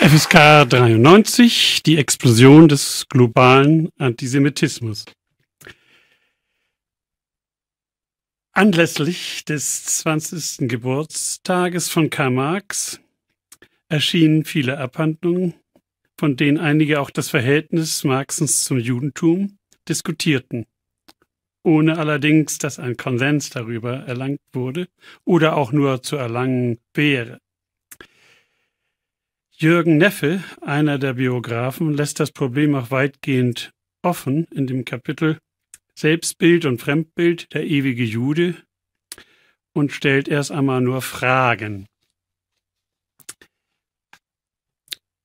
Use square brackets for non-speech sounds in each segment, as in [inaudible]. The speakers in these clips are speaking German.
FSK 93, die Explosion des globalen Antisemitismus. Anlässlich des 20. Geburtstages von Karl Marx erschienen viele Abhandlungen, von denen einige auch das Verhältnis Marxens zum Judentum diskutierten, ohne allerdings, dass ein Konsens darüber erlangt wurde oder auch nur zu erlangen wäre. Jürgen Neffe, einer der Biografen, lässt das Problem auch weitgehend offen in dem Kapitel Selbstbild und Fremdbild, der ewige Jude, und stellt erst einmal nur Fragen.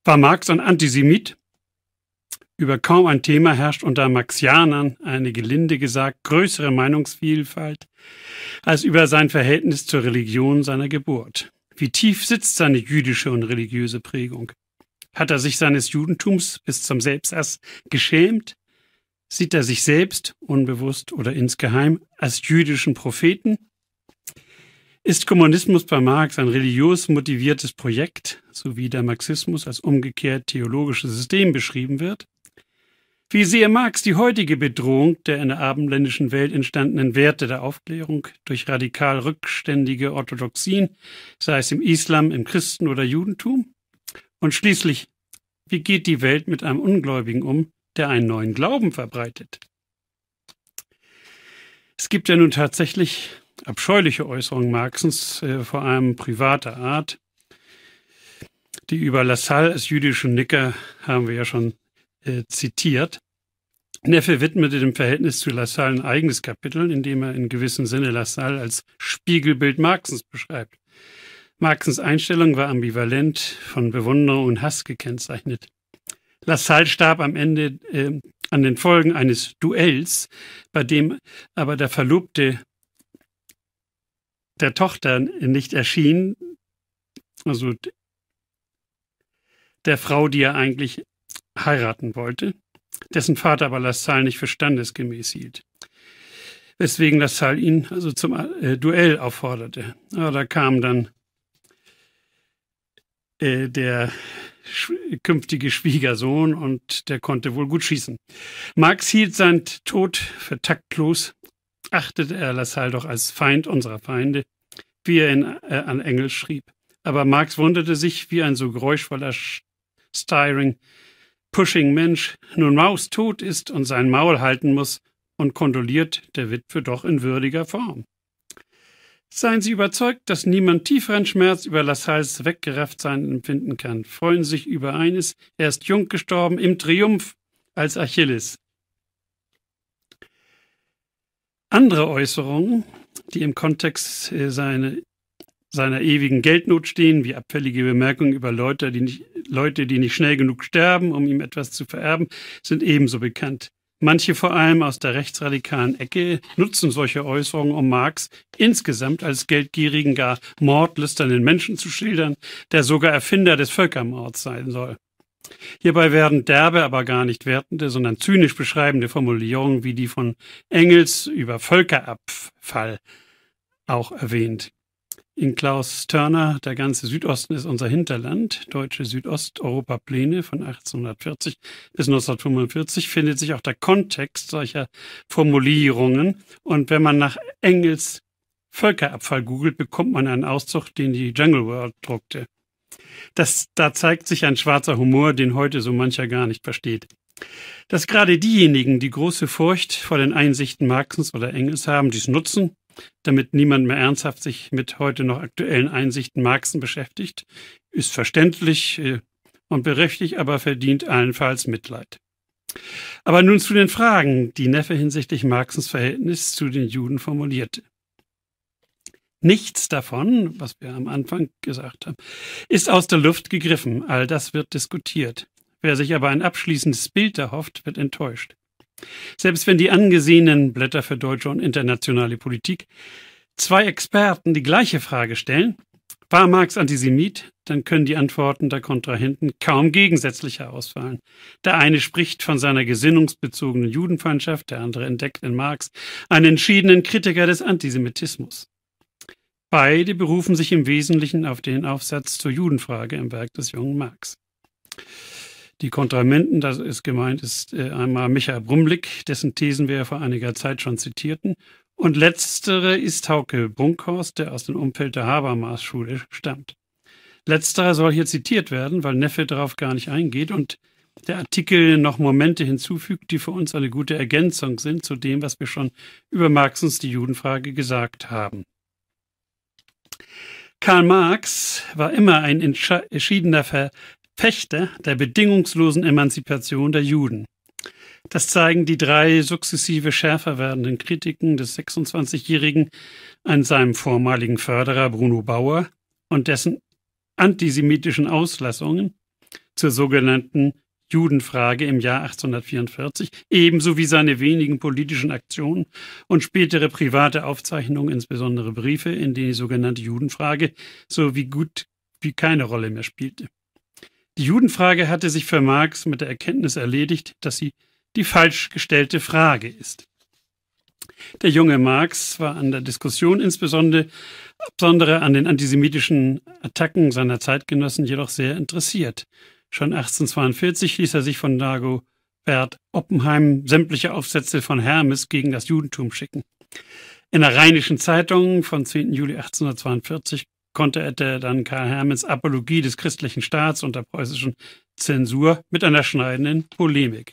War Marx ein Antisemit? Über kaum ein Thema herrscht unter Marxianern eine gelinde gesagt größere Meinungsvielfalt als über sein Verhältnis zur Religion seiner Geburt. Wie tief sitzt seine jüdische und religiöse Prägung? Hat er sich seines Judentums bis zum Selbstass geschämt? Sieht er sich selbst, unbewusst oder insgeheim, als jüdischen Propheten? Ist Kommunismus bei Marx ein religiös motiviertes Projekt, so wie der Marxismus als umgekehrt theologisches System beschrieben wird? Wie sehr Marx die heutige Bedrohung der in der abendländischen Welt entstandenen Werte der Aufklärung durch radikal rückständige Orthodoxien, sei es im Islam, im Christen oder Judentum? Und schließlich, wie geht die Welt mit einem Ungläubigen um, der einen neuen Glauben verbreitet? Es gibt ja nun tatsächlich abscheuliche Äußerungen Marxens, äh, vor allem privater Art. Die über Lassalle als jüdischen Nicker haben wir ja schon äh, zitiert. Neffe widmete dem Verhältnis zu Lassalle ein eigenes Kapitel, in dem er in gewissem Sinne Lassalle als Spiegelbild Marxens beschreibt. Marxens Einstellung war ambivalent, von Bewunderung und Hass gekennzeichnet. Lassalle starb am Ende äh, an den Folgen eines Duells, bei dem aber der Verlobte der Tochter nicht erschien, also der Frau, die er eigentlich heiraten wollte, dessen Vater aber Lassalle nicht für standesgemäß hielt. Weswegen Lassalle ihn also zum äh, Duell aufforderte. Aber da kam dann äh, der sch künftige Schwiegersohn und der konnte wohl gut schießen. Marx hielt seinen Tod für taktlos, achtete er Lassalle doch als Feind unserer Feinde, wie er ihn äh, an Engels schrieb. Aber Marx wunderte sich, wie ein so geräuschvoller Styring Pushing Mensch nun Maus tot ist und sein Maul halten muss und kondoliert der Witwe doch in würdiger Form. Seien Sie überzeugt, dass niemand tieferen Schmerz über Lassalles Weggerafftsein empfinden kann. Freuen Sie sich über eines, er ist jung gestorben, im Triumph als Achilles. Andere Äußerungen, die im Kontext äh, seine, seiner ewigen Geldnot stehen, wie abfällige Bemerkungen über Leute, die nicht Leute, die nicht schnell genug sterben, um ihm etwas zu vererben, sind ebenso bekannt. Manche vor allem aus der rechtsradikalen Ecke nutzen solche Äußerungen, um Marx insgesamt als geldgierigen, gar mordlüsternden Menschen zu schildern, der sogar Erfinder des Völkermords sein soll. Hierbei werden derbe, aber gar nicht wertende, sondern zynisch beschreibende Formulierungen wie die von Engels über Völkerabfall auch erwähnt. In Klaus Turner, der ganze Südosten ist unser Hinterland, deutsche Südosteuropa-Pläne von 1840 bis 1945, findet sich auch der Kontext solcher Formulierungen. Und wenn man nach Engels Völkerabfall googelt, bekommt man einen Auszug, den die Jungle World druckte. Das, da zeigt sich ein schwarzer Humor, den heute so mancher gar nicht versteht. Dass gerade diejenigen, die große Furcht vor den Einsichten Marxens oder Engels haben, dies nutzen, damit niemand mehr ernsthaft sich mit heute noch aktuellen Einsichten Marxen beschäftigt, ist verständlich äh, und berechtigt, aber verdient allenfalls Mitleid. Aber nun zu den Fragen, die Neffe hinsichtlich Marxens Verhältnis zu den Juden formulierte. Nichts davon, was wir am Anfang gesagt haben, ist aus der Luft gegriffen. All das wird diskutiert. Wer sich aber ein abschließendes Bild erhofft, wird enttäuscht. Selbst wenn die angesehenen Blätter für deutsche und internationale Politik zwei Experten die gleiche Frage stellen, war Marx Antisemit, dann können die Antworten der Kontrahenten kaum gegensätzlicher ausfallen. Der eine spricht von seiner gesinnungsbezogenen Judenfeindschaft, der andere entdeckt in Marx einen entschiedenen Kritiker des Antisemitismus. Beide berufen sich im Wesentlichen auf den Aufsatz zur Judenfrage im Werk des jungen Marx. Die Kontramenten, das ist gemeint, ist äh, einmal Michael Brumlik, dessen Thesen wir ja vor einiger Zeit schon zitierten. Und letztere ist Hauke Bunkhorst, der aus dem Umfeld der Habermas-Schule stammt. Letzterer soll hier zitiert werden, weil Neffe darauf gar nicht eingeht und der Artikel noch Momente hinzufügt, die für uns eine gute Ergänzung sind zu dem, was wir schon über Marxens die Judenfrage gesagt haben. Karl Marx war immer ein entschiedener Pächter der bedingungslosen Emanzipation der Juden. Das zeigen die drei sukzessive schärfer werdenden Kritiken des 26-Jährigen an seinem vormaligen Förderer Bruno Bauer und dessen antisemitischen Auslassungen zur sogenannten Judenfrage im Jahr 1844, ebenso wie seine wenigen politischen Aktionen und spätere private Aufzeichnungen, insbesondere Briefe, in denen die sogenannte Judenfrage so wie gut wie keine Rolle mehr spielte. Die Judenfrage hatte sich für Marx mit der Erkenntnis erledigt, dass sie die falsch gestellte Frage ist. Der junge Marx war an der Diskussion insbesondere an den antisemitischen Attacken seiner Zeitgenossen jedoch sehr interessiert. Schon 1842 ließ er sich von Dagobert Oppenheim sämtliche Aufsätze von Hermes gegen das Judentum schicken. In der Rheinischen Zeitung vom 10. Juli 1842 konterte dann Karl Hermanns Apologie des christlichen Staats unter preußischen Zensur mit einer schneidenden Polemik.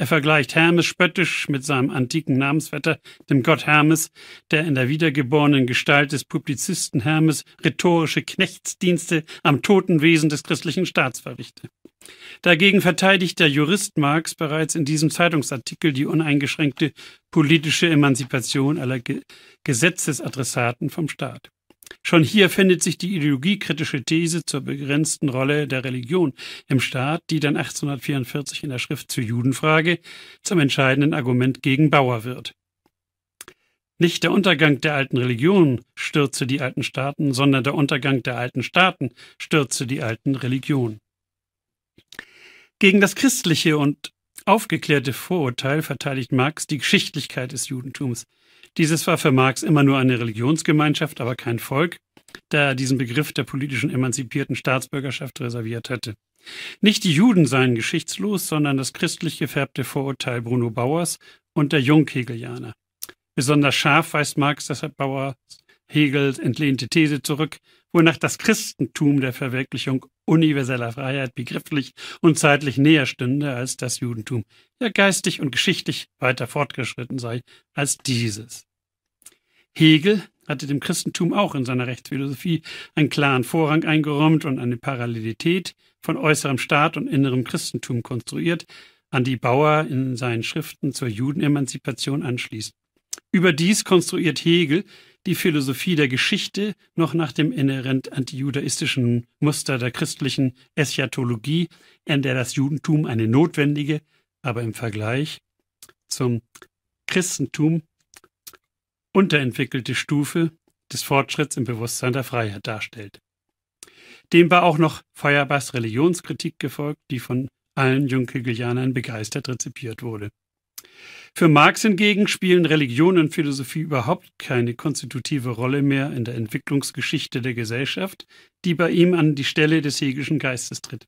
Er vergleicht Hermes spöttisch mit seinem antiken Namensvetter, dem Gott Hermes, der in der wiedergeborenen Gestalt des Publizisten Hermes rhetorische Knechtsdienste am toten Wesen des christlichen Staats verrichte. Dagegen verteidigt der Jurist Marx bereits in diesem Zeitungsartikel die uneingeschränkte politische Emanzipation aller Gesetzesadressaten vom Staat. Schon hier findet sich die ideologiekritische These zur begrenzten Rolle der Religion im Staat, die dann 1844 in der Schrift zur Judenfrage zum entscheidenden Argument gegen Bauer wird. Nicht der Untergang der alten Religion stürze die alten Staaten, sondern der Untergang der alten Staaten stürze die alten Religionen. Gegen das christliche und aufgeklärte Vorurteil verteidigt Marx die Geschichtlichkeit des Judentums. Dieses war für Marx immer nur eine Religionsgemeinschaft, aber kein Volk, da er diesen Begriff der politischen emanzipierten Staatsbürgerschaft reserviert hatte. Nicht die Juden seien geschichtslos, sondern das christlich gefärbte Vorurteil Bruno Bauers und der Junghegelianer. Besonders scharf weist Marx deshalb Bauers Hegels entlehnte These zurück, wonach das Christentum der Verwirklichung universeller Freiheit begrifflich und zeitlich näher stünde als das Judentum, ja geistig und geschichtlich weiter fortgeschritten sei als dieses. Hegel hatte dem Christentum auch in seiner Rechtsphilosophie einen klaren Vorrang eingeräumt und eine Parallelität von äußerem Staat und innerem Christentum konstruiert, an die Bauer in seinen Schriften zur Judenemanzipation anschließt. Überdies konstruiert Hegel die Philosophie der Geschichte noch nach dem inhärent antijudaistischen Muster der christlichen Eschatologie, in der das Judentum eine notwendige, aber im Vergleich zum Christentum unterentwickelte Stufe des Fortschritts im Bewusstsein der Freiheit darstellt. Dem war auch noch Feuerbachs Religionskritik gefolgt, die von allen Jungkegelianern begeistert rezipiert wurde. Für Marx hingegen spielen Religion und Philosophie überhaupt keine konstitutive Rolle mehr in der Entwicklungsgeschichte der Gesellschaft, die bei ihm an die Stelle des hegischen Geistes tritt.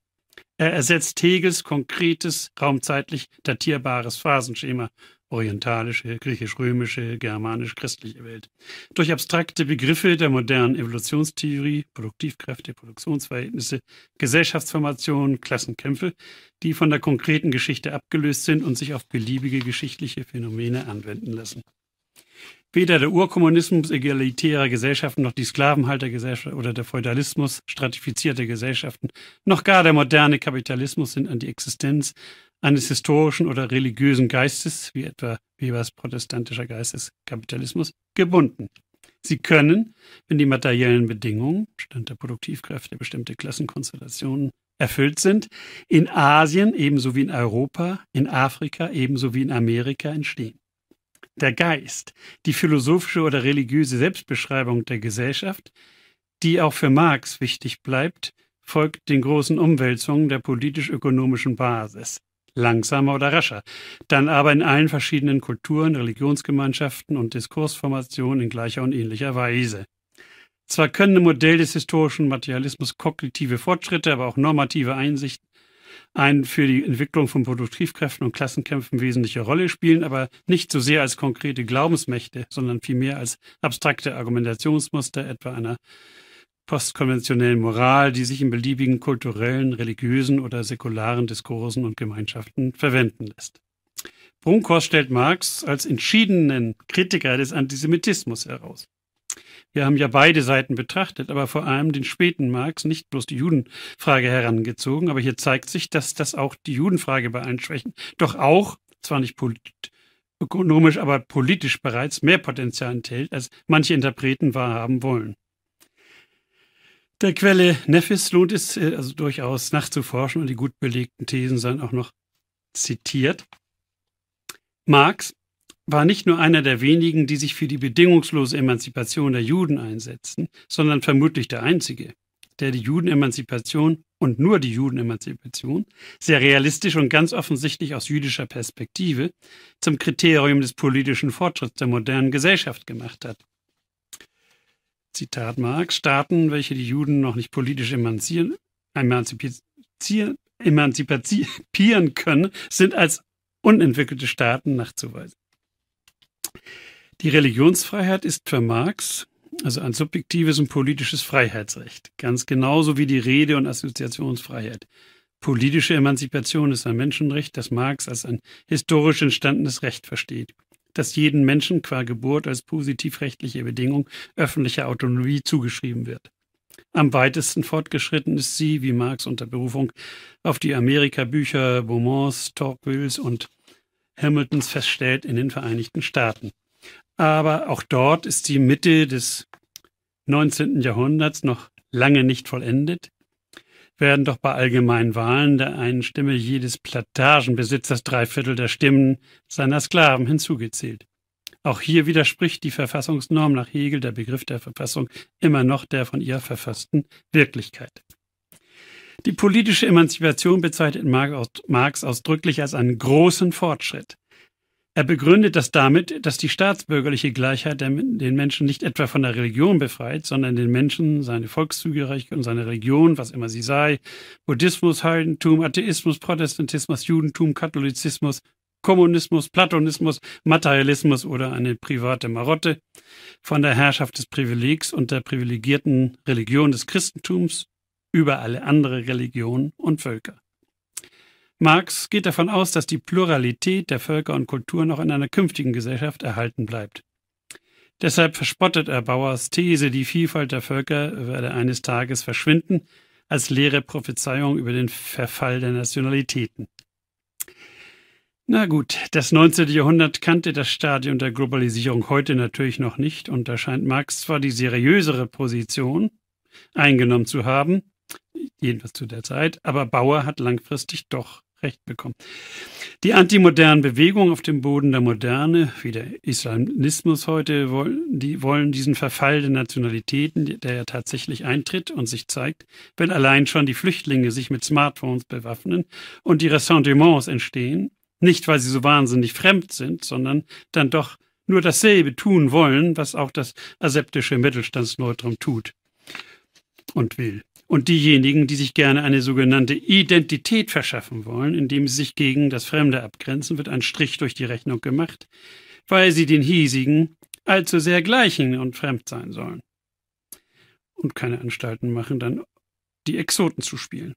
Er ersetzt Hegels konkretes, raumzeitlich datierbares Phasenschema orientalische, griechisch-römische, germanisch-christliche Welt. Durch abstrakte Begriffe der modernen Evolutionstheorie, Produktivkräfte, Produktionsverhältnisse, Gesellschaftsformationen, Klassenkämpfe, die von der konkreten Geschichte abgelöst sind und sich auf beliebige geschichtliche Phänomene anwenden lassen. Weder der Urkommunismus egalitärer Gesellschaften noch die Sklavenhaltergesellschaft oder der Feudalismus stratifizierter Gesellschaften, noch gar der moderne Kapitalismus sind an die Existenz eines historischen oder religiösen Geistes, wie etwa Webers protestantischer Geisteskapitalismus, gebunden. Sie können, wenn die materiellen Bedingungen, Stand der Produktivkräfte, bestimmte Klassenkonstellationen erfüllt sind, in Asien ebenso wie in Europa, in Afrika ebenso wie in Amerika entstehen. Der Geist, die philosophische oder religiöse Selbstbeschreibung der Gesellschaft, die auch für Marx wichtig bleibt, folgt den großen Umwälzungen der politisch-ökonomischen Basis langsamer oder rascher. Dann aber in allen verschiedenen Kulturen, Religionsgemeinschaften und Diskursformationen in gleicher und ähnlicher Weise. Zwar können im Modell des historischen Materialismus kognitive Fortschritte, aber auch normative Einsichten ein für die Entwicklung von Produktivkräften und Klassenkämpfen wesentliche Rolle spielen, aber nicht so sehr als konkrete Glaubensmächte, sondern vielmehr als abstrakte Argumentationsmuster etwa einer postkonventionellen Moral, die sich in beliebigen kulturellen, religiösen oder säkularen Diskursen und Gemeinschaften verwenden lässt. Brunkhorst stellt Marx als entschiedenen Kritiker des Antisemitismus heraus. Wir haben ja beide Seiten betrachtet, aber vor allem den späten Marx, nicht bloß die Judenfrage herangezogen, aber hier zeigt sich, dass das auch die Judenfrage beeinschwächen, doch auch, zwar nicht ökonomisch, aber politisch bereits mehr Potenzial enthält, als manche Interpreten wahrhaben wollen. Der Quelle Neffis lohnt es äh, also durchaus nachzuforschen und die gut belegten Thesen seien auch noch zitiert. Marx war nicht nur einer der wenigen, die sich für die bedingungslose Emanzipation der Juden einsetzten, sondern vermutlich der einzige, der die Judenemanzipation und nur die Judenemanzipation sehr realistisch und ganz offensichtlich aus jüdischer Perspektive zum Kriterium des politischen Fortschritts der modernen Gesellschaft gemacht hat. Zitat Marx, Staaten, welche die Juden noch nicht politisch emanzipieren können, sind als unentwickelte Staaten nachzuweisen. Die Religionsfreiheit ist für Marx also ein subjektives und politisches Freiheitsrecht, ganz genauso wie die Rede- und Assoziationsfreiheit. Politische Emanzipation ist ein Menschenrecht, das Marx als ein historisch entstandenes Recht versteht dass jeden Menschen qua Geburt als positivrechtliche Bedingung öffentlicher Autonomie zugeschrieben wird. Am weitesten fortgeschritten ist sie, wie Marx unter Berufung auf die Amerika-Bücher Beaumonts, Tocquevilles und Hamiltons feststellt, in den Vereinigten Staaten. Aber auch dort ist die Mitte des 19. Jahrhunderts noch lange nicht vollendet werden doch bei allgemeinen Wahlen der einen Stimme jedes Plantagenbesitzers drei Viertel der Stimmen seiner Sklaven hinzugezählt. Auch hier widerspricht die Verfassungsnorm nach Hegel der Begriff der Verfassung immer noch der von ihr verfassten Wirklichkeit. Die politische Emanzipation bezeichnet Marx ausdrücklich als einen großen Fortschritt. Er begründet das damit, dass die staatsbürgerliche Gleichheit den Menschen nicht etwa von der Religion befreit, sondern den Menschen seine Volkszugehörigkeit und seine Religion, was immer sie sei, Buddhismus, Heidentum, Atheismus, Protestantismus, Judentum, Katholizismus, Kommunismus, Platonismus, Materialismus oder eine private Marotte von der Herrschaft des Privilegs und der privilegierten Religion des Christentums über alle andere Religionen und Völker. Marx geht davon aus, dass die Pluralität der Völker und Kulturen noch in einer künftigen Gesellschaft erhalten bleibt. Deshalb verspottet er Bauers These, die Vielfalt der Völker werde eines Tages verschwinden, als leere Prophezeiung über den Verfall der Nationalitäten. Na gut, das 19. Jahrhundert kannte das Stadium der Globalisierung heute natürlich noch nicht und da scheint Marx zwar die seriösere Position eingenommen zu haben, jedenfalls zu der Zeit, aber Bauer hat langfristig doch recht bekommen. Die antimodernen Bewegungen auf dem Boden der Moderne, wie der Islamismus heute, wollen, die wollen diesen Verfall der Nationalitäten, der ja tatsächlich eintritt und sich zeigt, wenn allein schon die Flüchtlinge sich mit Smartphones bewaffnen und die Ressentiments entstehen, nicht weil sie so wahnsinnig fremd sind, sondern dann doch nur dasselbe tun wollen, was auch das aseptische Mittelstandsneutrum tut und will und diejenigen, die sich gerne eine sogenannte Identität verschaffen wollen, indem sie sich gegen das Fremde abgrenzen, wird ein Strich durch die Rechnung gemacht, weil sie den hiesigen allzu sehr gleichen und fremd sein sollen. Und keine Anstalten machen, dann die Exoten zu spielen.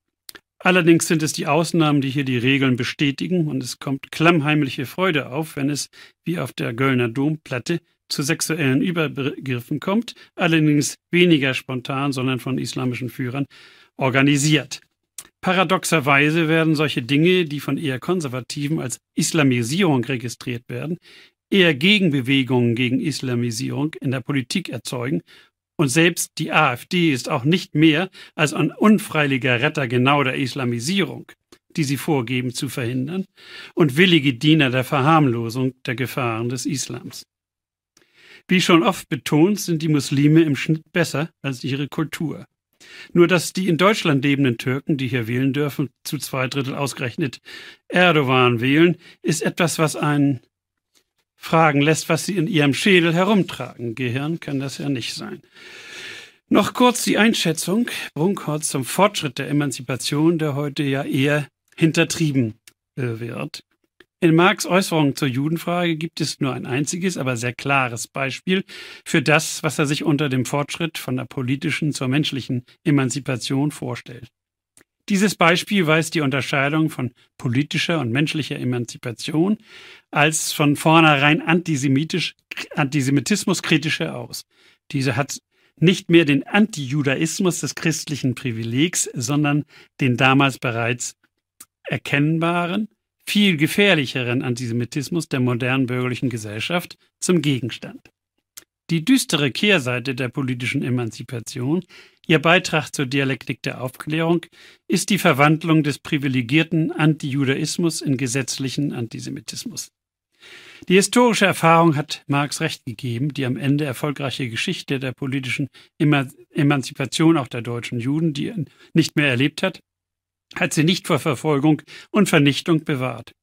Allerdings sind es die Ausnahmen, die hier die Regeln bestätigen, und es kommt klammheimliche Freude auf, wenn es, wie auf der Göllner Domplatte, zu sexuellen Übergriffen kommt, allerdings weniger spontan, sondern von islamischen Führern organisiert. Paradoxerweise werden solche Dinge, die von eher Konservativen als Islamisierung registriert werden, eher Gegenbewegungen gegen Islamisierung in der Politik erzeugen und selbst die AfD ist auch nicht mehr als ein unfreiliger Retter genau der Islamisierung, die sie vorgeben zu verhindern, und willige Diener der Verharmlosung der Gefahren des Islams. Wie schon oft betont, sind die Muslime im Schnitt besser als ihre Kultur. Nur dass die in Deutschland lebenden Türken, die hier wählen dürfen, zu zwei Drittel ausgerechnet Erdogan wählen, ist etwas, was einen fragen lässt, was sie in ihrem Schädel herumtragen. Gehirn kann das ja nicht sein. Noch kurz die Einschätzung Brunkhorst zum Fortschritt der Emanzipation, der heute ja eher hintertrieben äh, wird. In Marx Äußerungen zur Judenfrage gibt es nur ein einziges, aber sehr klares Beispiel für das, was er sich unter dem Fortschritt von der politischen zur menschlichen Emanzipation vorstellt. Dieses Beispiel weist die Unterscheidung von politischer und menschlicher Emanzipation als von vornherein antisemitisch, antisemitismuskritische aus. Diese hat nicht mehr den Antijudaismus des christlichen Privilegs, sondern den damals bereits erkennbaren viel gefährlicheren Antisemitismus der modernen bürgerlichen Gesellschaft zum Gegenstand. Die düstere Kehrseite der politischen Emanzipation, ihr Beitrag zur Dialektik der Aufklärung, ist die Verwandlung des privilegierten Antijudaismus in gesetzlichen Antisemitismus. Die historische Erfahrung hat Marx recht gegeben, die am Ende erfolgreiche Geschichte der politischen Emanzipation auch der deutschen Juden, die er nicht mehr erlebt hat, hat sie nicht vor Verfolgung und Vernichtung bewahrt.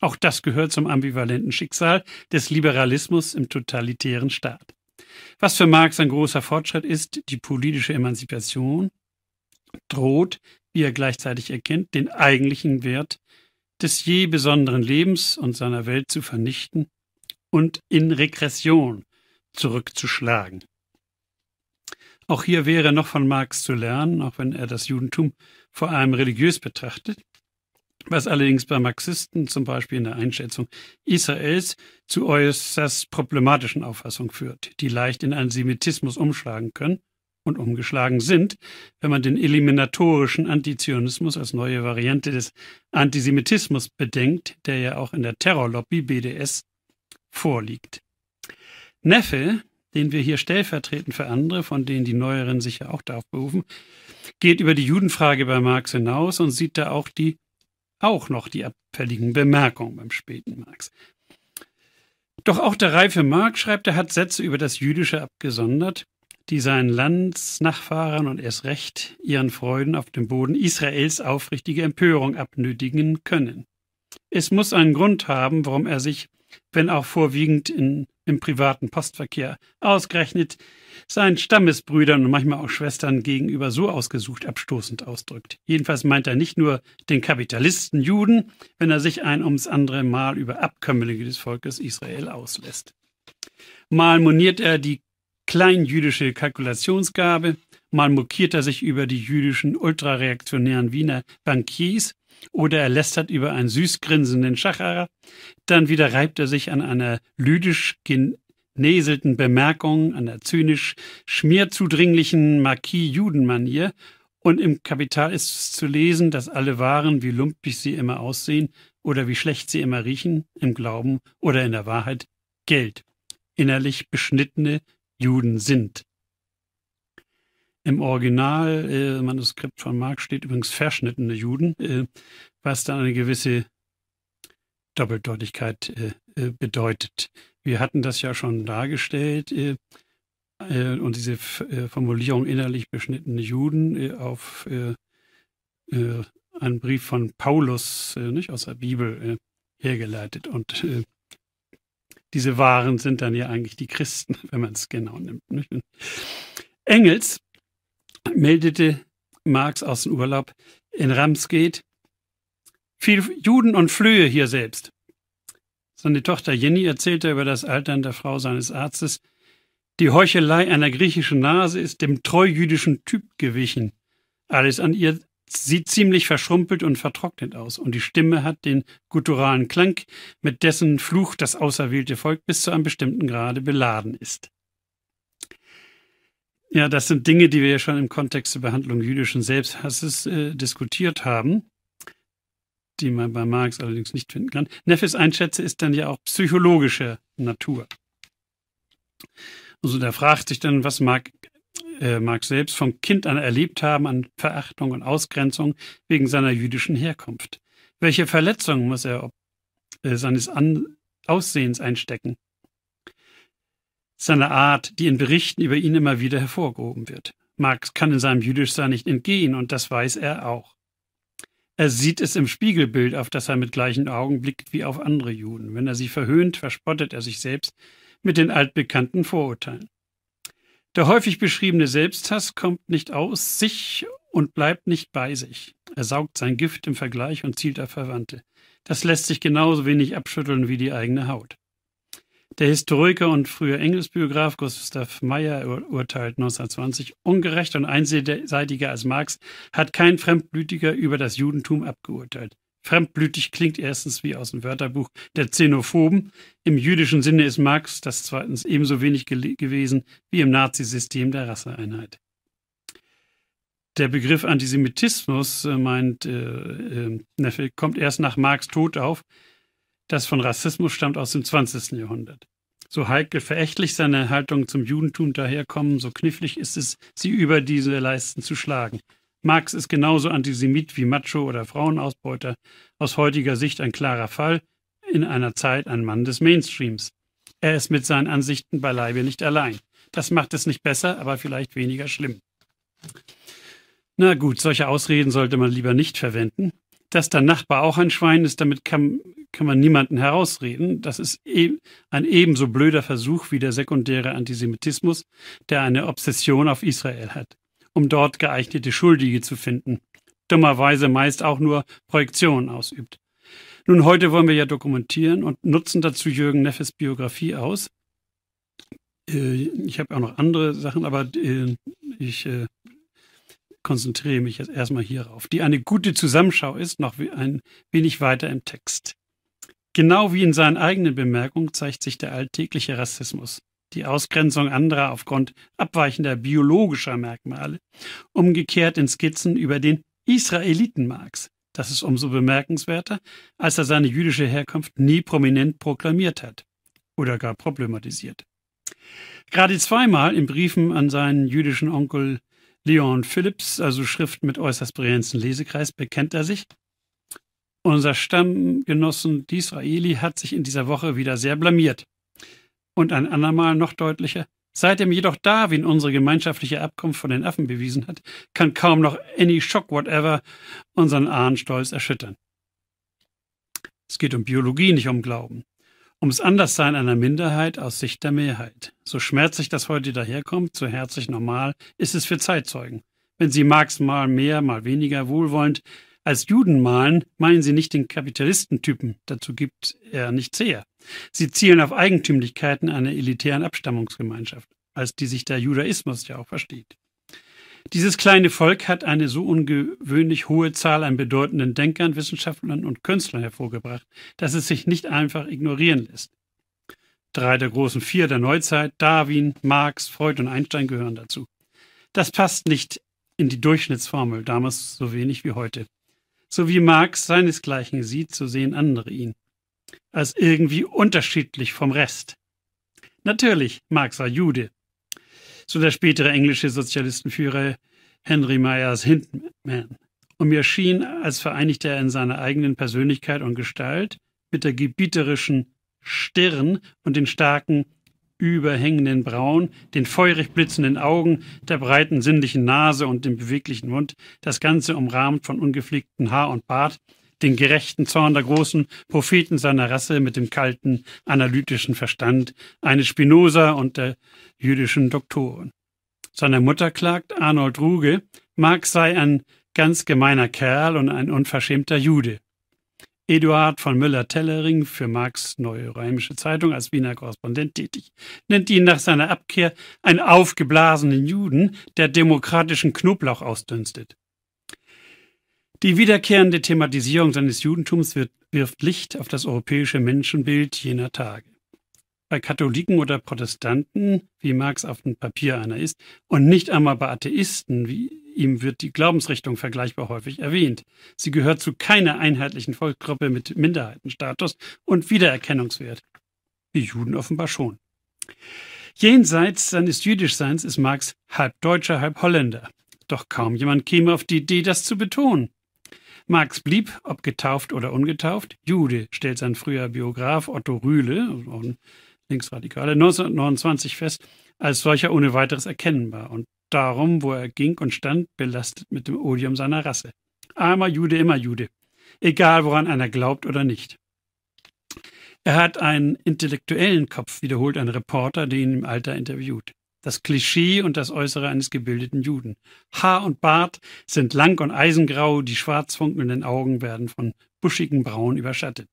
Auch das gehört zum ambivalenten Schicksal des Liberalismus im totalitären Staat. Was für Marx ein großer Fortschritt ist, die politische Emanzipation, droht, wie er gleichzeitig erkennt, den eigentlichen Wert des je besonderen Lebens und seiner Welt zu vernichten und in Regression zurückzuschlagen. Auch hier wäre noch von Marx zu lernen, auch wenn er das Judentum vor allem religiös betrachtet, was allerdings bei Marxisten zum Beispiel in der Einschätzung Israels zu äußerst problematischen Auffassungen führt, die leicht in Antisemitismus umschlagen können und umgeschlagen sind, wenn man den eliminatorischen Antizionismus als neue Variante des Antisemitismus bedenkt, der ja auch in der Terrorlobby BDS vorliegt. Neffe, den wir hier stellvertretend für andere, von denen die Neueren sicher auch darauf berufen, geht über die Judenfrage bei Marx hinaus und sieht da auch die, auch noch die abfälligen Bemerkungen beim späten Marx. Doch auch der reife Marx schreibt, er hat Sätze über das Jüdische abgesondert, die seinen Landsnachfahren und erst recht ihren Freuden auf dem Boden Israels aufrichtige Empörung abnötigen können. Es muss einen Grund haben, warum er sich wenn auch vorwiegend in, im privaten Postverkehr, ausgerechnet seinen Stammesbrüdern und manchmal auch Schwestern gegenüber so ausgesucht abstoßend ausdrückt. Jedenfalls meint er nicht nur den Kapitalisten Juden, wenn er sich ein ums andere Mal über Abkömmlinge des Volkes Israel auslässt. Mal moniert er die kleinjüdische Kalkulationsgabe, mal mokiert er sich über die jüdischen ultrareaktionären Wiener Bankiers oder er lästert über einen süß grinsenden Schacherer. Dann wieder reibt er sich an einer lydisch geneselten Bemerkung, an der zynisch schmierzudringlichen Marquis-Juden-Manier. Und im Kapital ist zu lesen, dass alle Waren, wie lumpig sie immer aussehen oder wie schlecht sie immer riechen, im Glauben oder in der Wahrheit, Geld, innerlich beschnittene Juden sind. Im Original, äh, Manuskript von Marx steht übrigens verschnittene Juden, äh, was dann eine gewisse Doppeldeutigkeit äh, äh bedeutet. Wir hatten das ja schon dargestellt äh, äh, und diese F äh, Formulierung innerlich beschnittene Juden äh, auf einen Brief von Paulus nicht aus der Bibel hergeleitet. Und diese Waren sind dann ja eigentlich die Christen, [laughs] wenn man es genau nimmt. Nicht? Engels meldete Marx aus dem Urlaub in Ramsgate, viel Juden und Flöhe hier selbst. Seine Tochter Jenny erzählte über das Altern der Frau seines Arztes. Die Heuchelei einer griechischen Nase ist dem treujüdischen Typ gewichen. Alles an ihr sieht ziemlich verschrumpelt und vertrocknet aus, und die Stimme hat den gutturalen Klang, mit dessen Fluch das auserwählte Volk bis zu einem bestimmten Grade beladen ist. Ja, das sind Dinge, die wir ja schon im Kontext der Behandlung jüdischen Selbsthasses äh, diskutiert haben, die man bei Marx allerdings nicht finden kann. Neffes Einschätze ist dann ja auch psychologische Natur. Also da fragt sich dann, was mag äh, Marx selbst vom Kind an erlebt haben an Verachtung und Ausgrenzung wegen seiner jüdischen Herkunft. Welche Verletzungen muss er ob, äh, seines an Aussehens einstecken? seine Art, die in Berichten über ihn immer wieder hervorgehoben wird. Marx kann in seinem Jüdischsein nicht entgehen, und das weiß er auch. Er sieht es im Spiegelbild, auf das er mit gleichen Augen blickt wie auf andere Juden. Wenn er sie verhöhnt, verspottet er sich selbst mit den altbekannten Vorurteilen. Der häufig beschriebene Selbsthass kommt nicht aus sich und bleibt nicht bei sich. Er saugt sein Gift im Vergleich und zielt auf Verwandte. Das lässt sich genauso wenig abschütteln wie die eigene Haut. Der Historiker und frühe Engelsbiograf Gustav Meyer urteilt 1920 ungerecht und einseitiger als Marx hat kein Fremdblütiger über das Judentum abgeurteilt. Fremdblütig klingt erstens wie aus dem Wörterbuch der Xenophoben. Im jüdischen Sinne ist Marx das zweitens ebenso wenig gewesen wie im Nazisystem der Rasseeinheit. Der Begriff Antisemitismus, äh, meint äh, äh, Neffe, kommt erst nach Marx Tod auf das von Rassismus stammt aus dem 20. Jahrhundert. So heikel verächtlich seine Haltung zum Judentum daherkommen, so knifflig ist es, sie über diese Leisten zu schlagen. Marx ist genauso Antisemit wie Macho oder Frauenausbeuter, aus heutiger Sicht ein klarer Fall, in einer Zeit ein Mann des Mainstreams. Er ist mit seinen Ansichten beileibe nicht allein. Das macht es nicht besser, aber vielleicht weniger schlimm. Na gut, solche Ausreden sollte man lieber nicht verwenden dass der Nachbar auch ein Schwein ist, damit kann, kann man niemanden herausreden. Das ist e, ein ebenso blöder Versuch wie der sekundäre Antisemitismus, der eine Obsession auf Israel hat, um dort geeignete Schuldige zu finden. Dummerweise meist auch nur Projektionen ausübt. Nun, heute wollen wir ja dokumentieren und nutzen dazu Jürgen Neffes Biografie aus. Äh, ich habe auch noch andere Sachen, aber äh, ich äh, konzentriere mich jetzt erstmal hierauf, die eine gute Zusammenschau ist, noch ein wenig weiter im Text. Genau wie in seinen eigenen Bemerkungen zeigt sich der alltägliche Rassismus, die Ausgrenzung anderer aufgrund abweichender biologischer Merkmale, umgekehrt in Skizzen über den Israeliten Marx. Das ist umso bemerkenswerter, als er seine jüdische Herkunft nie prominent proklamiert hat oder gar problematisiert. Gerade zweimal in Briefen an seinen jüdischen Onkel Leon Phillips, also Schrift mit äußerst brillanten Lesekreis, bekennt er sich. Unser Stammgenossen Disraeli hat sich in dieser Woche wieder sehr blamiert. Und ein andermal noch deutlicher, Seitdem jedoch Darwin unsere gemeinschaftliche Abkunft von den Affen bewiesen hat, kann kaum noch any shock whatever unseren Ahnenstolz erschüttern. Es geht um Biologie, nicht um Glauben ums Anderssein einer Minderheit aus Sicht der Mehrheit. So schmerzlich das heute daherkommt, so herzlich normal ist es für Zeitzeugen. Wenn sie Marx mal mehr, mal weniger wohlwollend als Juden malen, meinen sie nicht den Kapitalistentypen, dazu gibt er nichts her. Sie zielen auf Eigentümlichkeiten einer elitären Abstammungsgemeinschaft, als die sich der Judaismus ja auch versteht. Dieses kleine Volk hat eine so ungewöhnlich hohe Zahl an bedeutenden Denkern, Wissenschaftlern und Künstlern hervorgebracht, dass es sich nicht einfach ignorieren lässt. Drei der großen vier der Neuzeit, Darwin, Marx, Freud und Einstein gehören dazu. Das passt nicht in die Durchschnittsformel, damals so wenig wie heute. So wie Marx seinesgleichen sieht, so sehen andere ihn. Als irgendwie unterschiedlich vom Rest. Natürlich, Marx war Jude, so der spätere englische Sozialistenführer Henry Myers Hindman. Und mir schien, als vereinigte er in seiner eigenen Persönlichkeit und Gestalt mit der gebieterischen Stirn und den starken, überhängenden Brauen, den feurig blitzenden Augen, der breiten, sinnlichen Nase und dem beweglichen Mund, das Ganze umrahmt von ungepflegten Haar und Bart, den gerechten Zorn der großen Propheten seiner Rasse mit dem kalten, analytischen Verstand eines Spinoza und der jüdischen Doktoren. Seine Mutter klagt Arnold Ruge, Marx sei ein ganz gemeiner Kerl und ein unverschämter Jude. Eduard von Müller-Tellering, für Marx Neue Rheinische Zeitung als Wiener Korrespondent tätig, nennt ihn nach seiner Abkehr einen aufgeblasenen Juden, der demokratischen Knoblauch ausdünstet. Die wiederkehrende Thematisierung seines Judentums wird, wirft Licht auf das europäische Menschenbild jener Tage. Bei Katholiken oder Protestanten, wie Marx auf dem Papier einer ist, und nicht einmal bei Atheisten, wie ihm wird die Glaubensrichtung vergleichbar häufig erwähnt. Sie gehört zu keiner einheitlichen Volksgruppe mit Minderheitenstatus und Wiedererkennungswert. Wie Juden offenbar schon. Jenseits seines Jüdischseins ist Marx halb Deutscher, halb Holländer. Doch kaum jemand käme auf die Idee, das zu betonen. Marx blieb, ob getauft oder ungetauft, Jude, stellt sein früher Biograf Otto Rühle, also auch ein Linksradikaler, 1929 fest, als solcher ohne weiteres erkennbar und darum, wo er ging und stand, belastet mit dem Odium seiner Rasse. Armer Jude, immer Jude, egal woran einer glaubt oder nicht. Er hat einen intellektuellen Kopf, wiederholt ein Reporter, den ihn im Alter interviewt das Klischee und das Äußere eines gebildeten Juden. Haar und Bart sind lang und eisengrau, die schwarz funkelnden Augen werden von buschigen Brauen überschattet.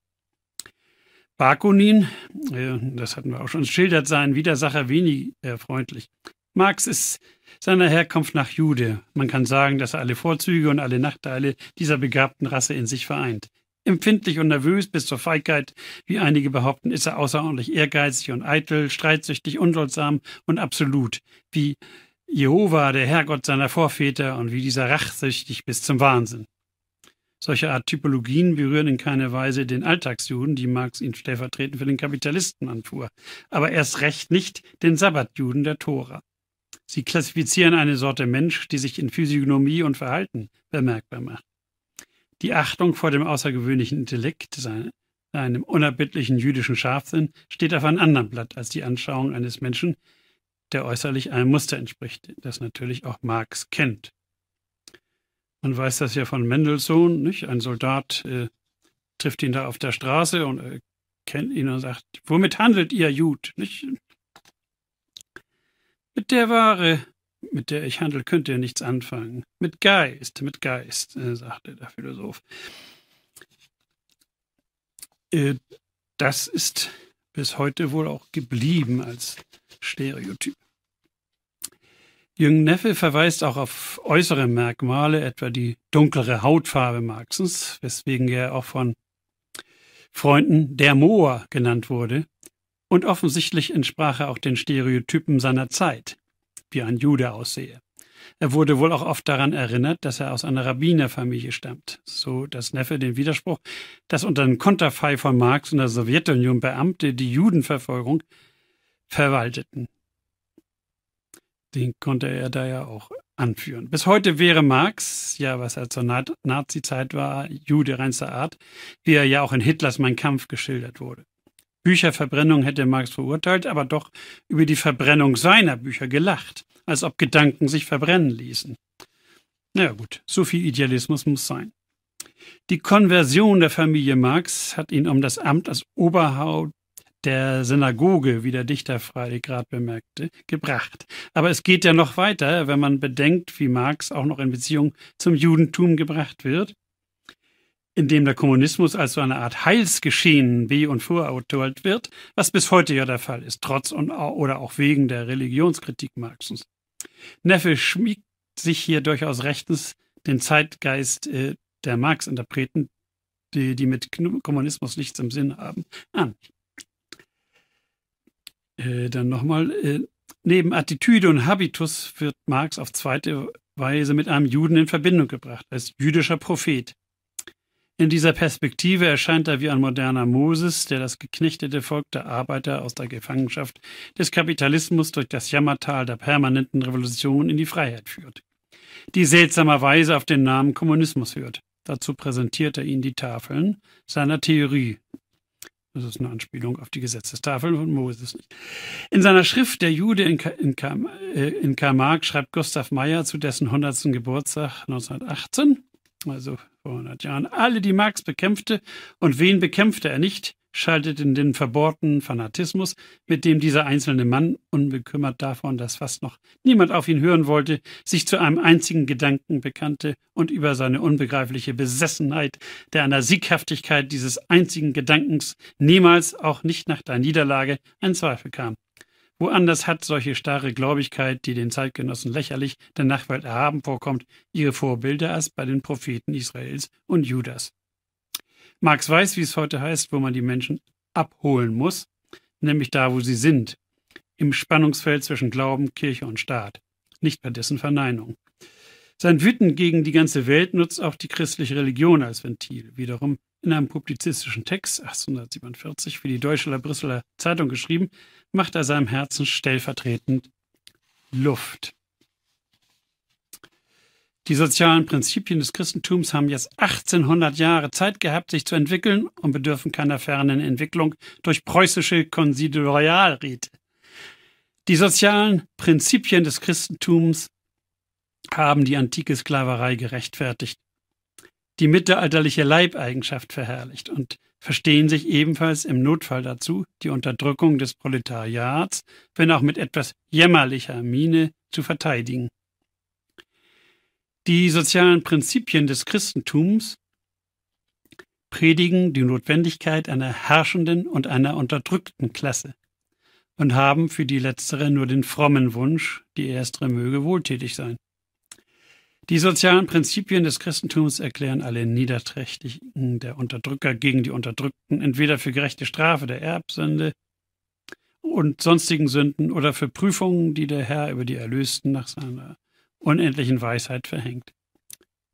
Bakunin, äh, das hatten wir auch schon, schildert seinen Widersacher wenig äh, freundlich. Marx ist seiner Herkunft nach Jude. Man kann sagen, dass er alle Vorzüge und alle Nachteile dieser begabten Rasse in sich vereint. Empfindlich und nervös bis zur Feigheit, wie einige behaupten, ist er außerordentlich ehrgeizig und eitel, streitsüchtig, unduldsam und absolut, wie Jehova, der Herrgott seiner Vorväter und wie dieser rachsüchtig bis zum Wahnsinn. Solche Art Typologien berühren in keiner Weise den Alltagsjuden, die Marx ihn stellvertretend für den Kapitalisten anfuhr, aber erst recht nicht den Sabbatjuden der Tora. Sie klassifizieren eine Sorte Mensch, die sich in Physiognomie und Verhalten bemerkbar macht. Die Achtung vor dem außergewöhnlichen Intellekt, seinem unerbittlichen jüdischen Scharfsinn, steht auf einem anderen Blatt als die Anschauung eines Menschen, der äußerlich einem Muster entspricht, das natürlich auch Marx kennt. Man weiß das ja von Mendelssohn, nicht? Ein Soldat äh, trifft ihn da auf der Straße und äh, kennt ihn und sagt, womit handelt ihr, Jud? Nicht? Mit der Ware, mit der ich handel, könnt ihr nichts anfangen. Mit Geist, mit Geist, äh, sagte der Philosoph. Äh, das ist bis heute wohl auch geblieben als Stereotyp. Jüng Neffe verweist auch auf äußere Merkmale, etwa die dunklere Hautfarbe Marxens, weswegen er auch von Freunden der Moor genannt wurde. Und offensichtlich entsprach er auch den Stereotypen seiner Zeit wie ein Jude aussehe. Er wurde wohl auch oft daran erinnert, dass er aus einer Rabbinerfamilie stammt, so dass Neffe den Widerspruch, dass unter dem Konterfei von Marx und der Sowjetunion Beamte die Judenverfolgung verwalteten. Den konnte er da ja auch anführen. Bis heute wäre Marx, ja, was er zur Nazi-Zeit war, Jude reinster Art, wie er ja auch in Hitlers Mein Kampf geschildert wurde. Bücherverbrennung hätte Marx verurteilt, aber doch über die Verbrennung seiner Bücher gelacht, als ob Gedanken sich verbrennen ließen. Na ja, gut, so viel Idealismus muss sein. Die Konversion der Familie Marx hat ihn um das Amt als Oberhaupt der Synagoge, wie der Dichter Friedrich gerade bemerkte, gebracht. Aber es geht ja noch weiter, wenn man bedenkt, wie Marx auch noch in Beziehung zum Judentum gebracht wird in dem der Kommunismus als so eine Art Heilsgeschehen be- und vorautorteilt wird, was bis heute ja der Fall ist, trotz und, oder auch wegen der Religionskritik Marxens. Neffe schmiegt sich hier durchaus rechtens den Zeitgeist äh, der Marx-Interpreten, die, die mit Kommunismus nichts im Sinn haben, an. Äh, dann nochmal, äh, neben Attitüde und Habitus wird Marx auf zweite Weise mit einem Juden in Verbindung gebracht, als jüdischer Prophet. In dieser Perspektive erscheint er wie ein moderner Moses, der das geknechtete Volk der Arbeiter aus der Gefangenschaft des Kapitalismus durch das Jammertal der permanenten Revolution in die Freiheit führt, die seltsamerweise auf den Namen Kommunismus hört. Dazu präsentiert er ihnen die Tafeln seiner Theorie, das ist eine Anspielung auf die Gesetzestafel von Moses. In seiner Schrift Der Jude in, K in, K äh, in Karl Marx schreibt Gustav Meyer zu dessen 100. Geburtstag 1918, also 200 Jahren alle, die Marx bekämpfte und wen bekämpfte er nicht, schaltet in den verbohrten Fanatismus, mit dem dieser einzelne Mann, unbekümmert davon, dass fast noch niemand auf ihn hören wollte, sich zu einem einzigen Gedanken bekannte und über seine unbegreifliche Besessenheit, der an der Sieghaftigkeit dieses einzigen Gedankens niemals auch nicht nach der Niederlage ein Zweifel kam. Woanders hat solche starre Gläubigkeit, die den Zeitgenossen lächerlich, der Nachwelt erhaben vorkommt, ihre Vorbilder als bei den Propheten Israels und Judas. Marx weiß, wie es heute heißt, wo man die Menschen abholen muss, nämlich da, wo sie sind, im Spannungsfeld zwischen Glauben, Kirche und Staat, nicht bei dessen Verneinung. Sein Wüten gegen die ganze Welt nutzt auch die christliche Religion als Ventil, wiederum in einem publizistischen Text 1847 für die Deutsche Brüsseler Zeitung geschrieben, macht er seinem Herzen stellvertretend Luft. Die sozialen Prinzipien des Christentums haben jetzt 1800 Jahre Zeit gehabt, sich zu entwickeln und bedürfen keiner fernen Entwicklung durch preußische Konsistorialräte. Die sozialen Prinzipien des Christentums haben die antike Sklaverei gerechtfertigt die mittelalterliche Leibeigenschaft verherrlicht und verstehen sich ebenfalls im Notfall dazu, die Unterdrückung des Proletariats, wenn auch mit etwas jämmerlicher Miene, zu verteidigen. Die sozialen Prinzipien des Christentums predigen die Notwendigkeit einer herrschenden und einer unterdrückten Klasse und haben für die letztere nur den frommen Wunsch, die erstere möge wohltätig sein. Die sozialen Prinzipien des Christentums erklären alle Niederträchtigen der Unterdrücker gegen die Unterdrückten entweder für gerechte Strafe der Erbsünde und sonstigen Sünden oder für Prüfungen, die der Herr über die Erlösten nach seiner unendlichen Weisheit verhängt.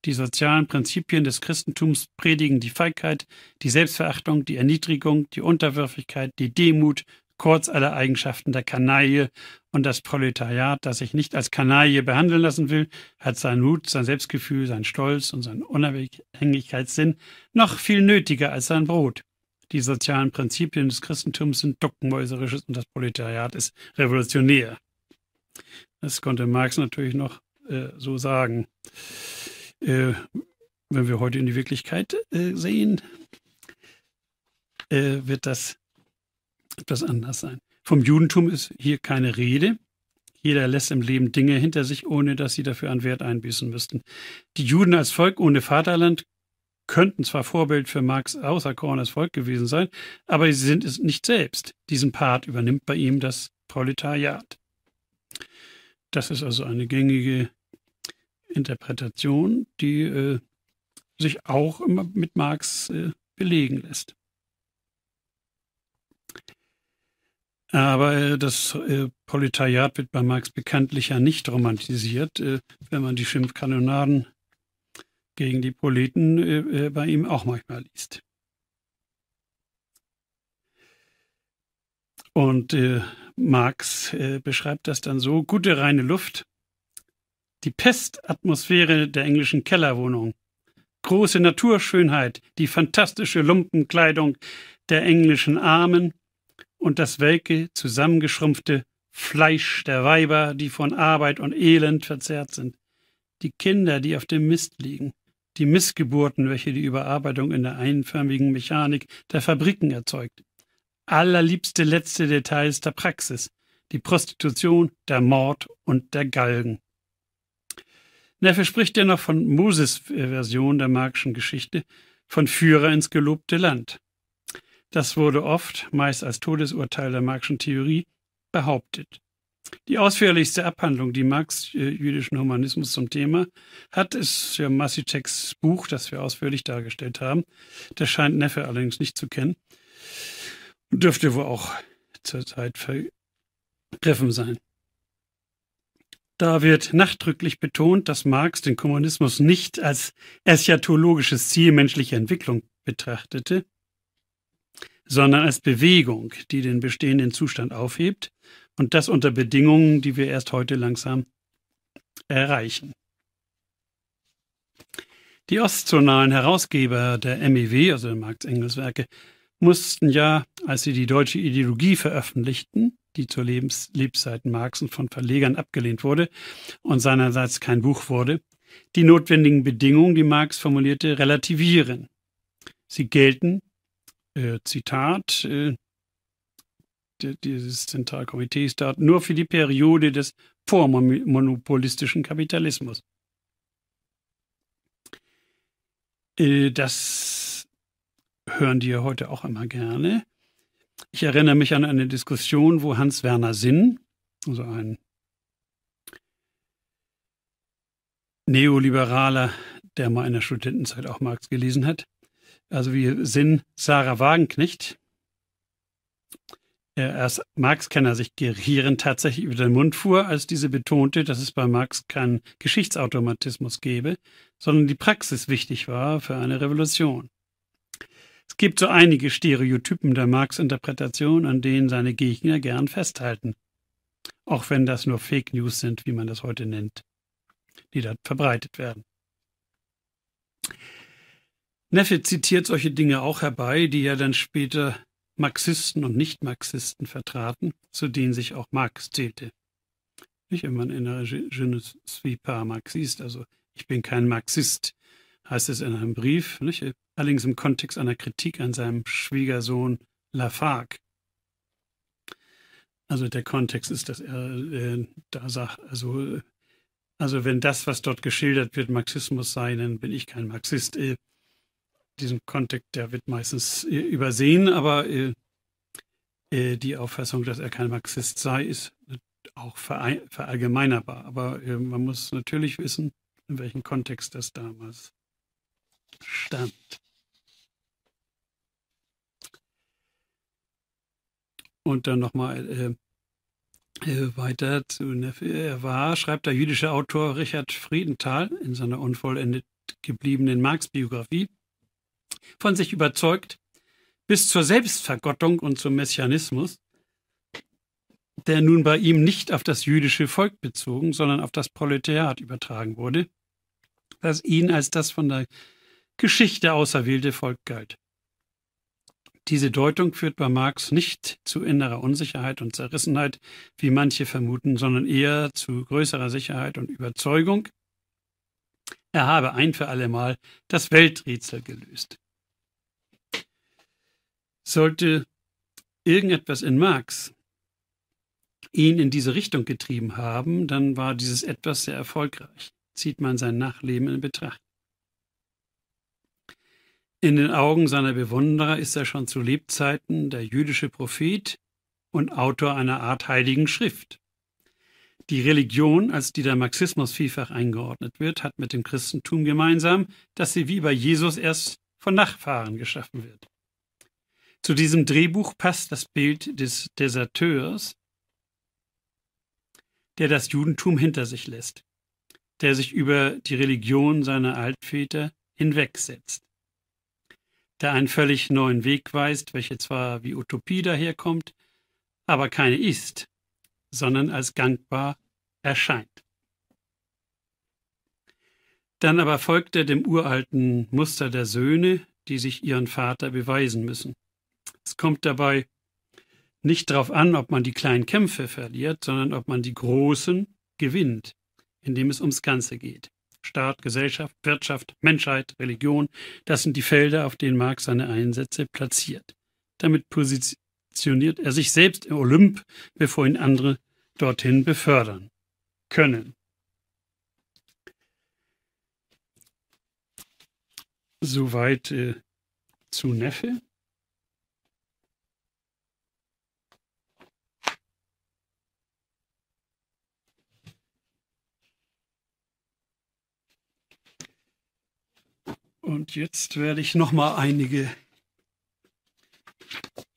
Die sozialen Prinzipien des Christentums predigen die Feigheit, die Selbstverachtung, die Erniedrigung, die Unterwürfigkeit, die Demut, kurz alle Eigenschaften der Kanaille und das Proletariat, das sich nicht als Kanaille behandeln lassen will, hat sein Mut, sein Selbstgefühl, sein Stolz und sein Unabhängigkeitssinn noch viel nötiger als sein Brot. Die sozialen Prinzipien des Christentums sind duckmäuserisches und das Proletariat ist revolutionär. Das konnte Marx natürlich noch äh, so sagen. Äh, wenn wir heute in die Wirklichkeit äh, sehen, äh, wird das etwas anders sein. Vom Judentum ist hier keine Rede. Jeder lässt im Leben Dinge hinter sich, ohne dass sie dafür an Wert einbüßen müssten. Die Juden als Volk ohne Vaterland könnten zwar Vorbild für Marx außerkornes Volk gewesen sein, aber sie sind es nicht selbst. Diesen Part übernimmt bei ihm das Proletariat. Das ist also eine gängige Interpretation, die äh, sich auch mit Marx äh, belegen lässt. Aber äh, das äh, Proletariat wird bei Marx bekanntlich ja nicht romantisiert, äh, wenn man die Schimpfkanonaden gegen die Proleten bei ihm auch manchmal liest. Und Marx beschreibt das dann so, gute reine Luft, die Pestatmosphäre der englischen Kellerwohnung, große Naturschönheit, die fantastische Lumpenkleidung der englischen Armen, und das welke zusammengeschrumpfte Fleisch der Weiber, die von Arbeit und Elend verzehrt sind, die Kinder, die auf dem Mist liegen, die Missgeburten, welche die Überarbeitung in der einförmigen Mechanik der Fabriken erzeugt, allerliebste letzte Details der Praxis, die Prostitution, der Mord und der Galgen. Neffe spricht ja noch von Moses Version der Markschen Geschichte, von Führer ins gelobte Land. Das wurde oft, meist als Todesurteil der Marxischen Theorie, behauptet. Die ausführlichste Abhandlung, die Marx äh, jüdischen Humanismus zum Thema hat, ist für Massiteks Buch, das wir ausführlich dargestellt haben. Das scheint Neffe allerdings nicht zu kennen dürfte wohl auch zur Zeit vergriffen sein. Da wird nachdrücklich betont, dass Marx den Kommunismus nicht als eschatologisches Ziel menschlicher Entwicklung betrachtete, sondern als Bewegung, die den bestehenden Zustand aufhebt und das unter Bedingungen, die wir erst heute langsam erreichen. Die ostzonalen Herausgeber der MEW, also der Marx Engels Werke, mussten ja, als sie die deutsche Ideologie veröffentlichten, die zur Lebens Lebzeit Marx und von Verlegern abgelehnt wurde und seinerseits kein Buch wurde, die notwendigen Bedingungen, die Marx formulierte, relativieren. Sie gelten äh, Zitat äh, dieses Zentralkomitees da, nur für die Periode des vormonopolistischen Kapitalismus. Äh, das hören die ja heute auch immer gerne. Ich erinnere mich an eine Diskussion, wo Hans-Werner Sinn, also ein Neoliberaler, der mal in der Studentenzeit auch Marx gelesen hat, also wir sind Sarah Wagenknecht. Äh, als Marx-Kenner sich gerierend tatsächlich über den Mund fuhr, als diese betonte, dass es bei Marx keinen Geschichtsautomatismus gäbe, sondern die Praxis wichtig war für eine Revolution. Es gibt so einige Stereotypen der Marx-Interpretation, an denen seine Gegner gern festhalten. Auch wenn das nur Fake News sind, wie man das heute nennt, die da verbreitet werden. Neffe zitiert solche Dinge auch herbei, die ja dann später Marxisten und Nicht-Marxisten vertraten, zu denen sich auch Marx zählte. Nicht immer in der Je ne suis pas Marxist, also ich bin kein Marxist, heißt es in einem Brief, nicht? allerdings im Kontext einer Kritik an seinem Schwiegersohn Lafargue. Also der Kontext ist, dass er äh, da sagt, also, äh, also wenn das, was dort geschildert wird, Marxismus sei, dann bin ich kein Marxist. Äh, diesen Kontext, der wird meistens äh, übersehen, aber äh, äh, die Auffassung, dass er kein Marxist sei, ist auch verallgemeinerbar. Aber äh, man muss natürlich wissen, in welchem Kontext das damals stand. Und dann nochmal äh, weiter zu Neffe. Er war, schreibt der jüdische Autor Richard Friedenthal in seiner unvollendet gebliebenen Marx-Biografie, von sich überzeugt, bis zur Selbstvergottung und zum Messianismus, der nun bei ihm nicht auf das jüdische Volk bezogen, sondern auf das Proletariat übertragen wurde, das ihn als das von der Geschichte auserwählte Volk galt. Diese Deutung führt bei Marx nicht zu innerer Unsicherheit und Zerrissenheit, wie manche vermuten, sondern eher zu größerer Sicherheit und Überzeugung, er habe ein für allemal das Welträtsel gelöst sollte irgendetwas in Marx ihn in diese Richtung getrieben haben, dann war dieses etwas sehr erfolgreich, zieht man sein Nachleben in Betracht. In den Augen seiner Bewunderer ist er schon zu Lebzeiten der jüdische Prophet und Autor einer Art heiligen Schrift. Die Religion, als die der Marxismus vielfach eingeordnet wird, hat mit dem Christentum gemeinsam, dass sie wie bei Jesus erst von Nachfahren geschaffen wird. Zu diesem Drehbuch passt das Bild des Deserteurs, der das Judentum hinter sich lässt, der sich über die Religion seiner Altväter hinwegsetzt, der einen völlig neuen Weg weist, welche zwar wie Utopie daherkommt, aber keine ist, sondern als gangbar erscheint. Dann aber folgt er dem uralten Muster der Söhne, die sich ihren Vater beweisen müssen. Es kommt dabei nicht darauf an, ob man die kleinen Kämpfe verliert, sondern ob man die großen gewinnt, indem es ums Ganze geht. Staat, Gesellschaft, Wirtschaft, Menschheit, Religion, das sind die Felder, auf denen Marx seine Einsätze platziert. Damit positioniert er sich selbst im Olymp, bevor ihn andere dorthin befördern können. Soweit äh, zu Neffe. Und jetzt werde ich noch mal einige